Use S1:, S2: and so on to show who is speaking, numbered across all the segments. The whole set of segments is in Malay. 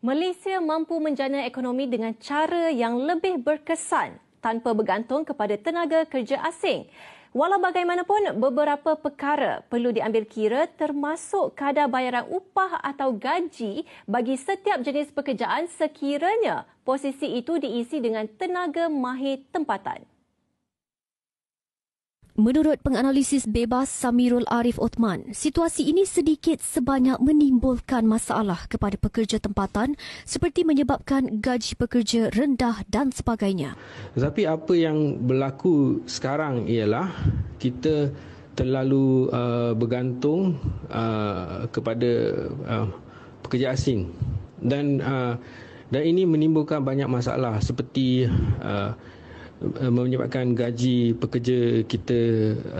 S1: Malaysia mampu menjana ekonomi dengan cara yang lebih berkesan tanpa bergantung kepada tenaga kerja asing. Walau bagaimanapun, beberapa perkara perlu diambil kira termasuk kadar bayaran upah atau gaji bagi setiap jenis pekerjaan sekiranya posisi itu diisi dengan tenaga mahir
S2: tempatan. Menurut penganalisis bebas Samirul Arif Othman, situasi ini sedikit sebanyak menimbulkan masalah kepada pekerja tempatan seperti menyebabkan gaji pekerja rendah dan sebagainya.
S3: Tetapi apa yang berlaku sekarang ialah kita terlalu uh, bergantung uh, kepada uh, pekerja asing dan uh, dan ini menimbulkan banyak masalah seperti uh, Eh, menyebabkan gaji pekerja kita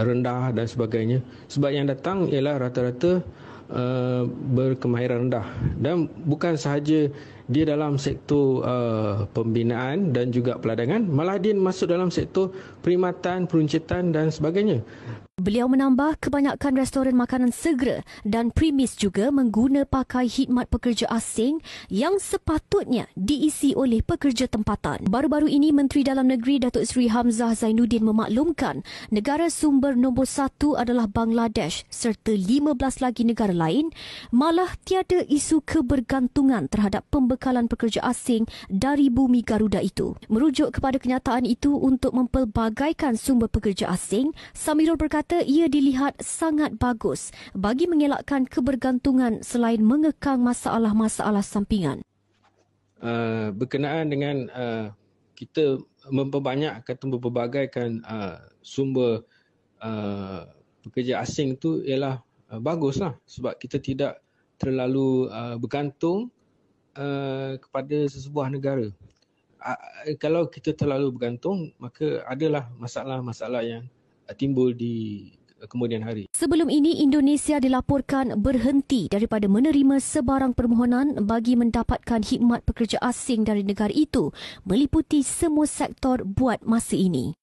S3: rendah dan sebagainya. Sebab yang datang ialah rata-rata eh, berkemahiran rendah dan bukan sahaja dia dalam sektor eh, pembinaan dan juga peladangan, malah dia masuk dalam sektor perkhidmatan, peruncitan dan sebagainya.
S2: Beliau menambah kebanyakan restoran makanan segera dan premis juga mengguna pakai khidmat pekerja asing yang sepatutnya diisi oleh pekerja tempatan. Baru-baru ini, Menteri Dalam Negeri Datuk Seri Hamzah Zainuddin memaklumkan negara sumber nombor satu adalah Bangladesh serta 15 lagi negara lain malah tiada isu kebergantungan terhadap pembekalan pekerja asing dari bumi Garuda itu. Merujuk kepada kenyataan itu untuk mempelbagaikan sumber pekerja asing, Samirul berkata kata ia dilihat sangat bagus bagi mengelakkan kebergantungan selain mengekang masalah-masalah sampingan.
S3: Uh, berkenaan dengan uh, kita memperbanyakkan atau memperbagaikan uh, sumber uh, pekerja asing itu ialah uh, baguslah sebab kita tidak terlalu uh, bergantung uh, kepada sesebuah negara. Uh, kalau kita terlalu bergantung maka adalah masalah-masalah yang Eh, timbul di eh, kemudian hari. Sebelum
S2: ini Indonesia dilaporkan berhenti daripada menerima sebarang permohonan bagi mendapatkan khidmat pekerja asing dari negara itu meliputi semua sektor buat masa ini.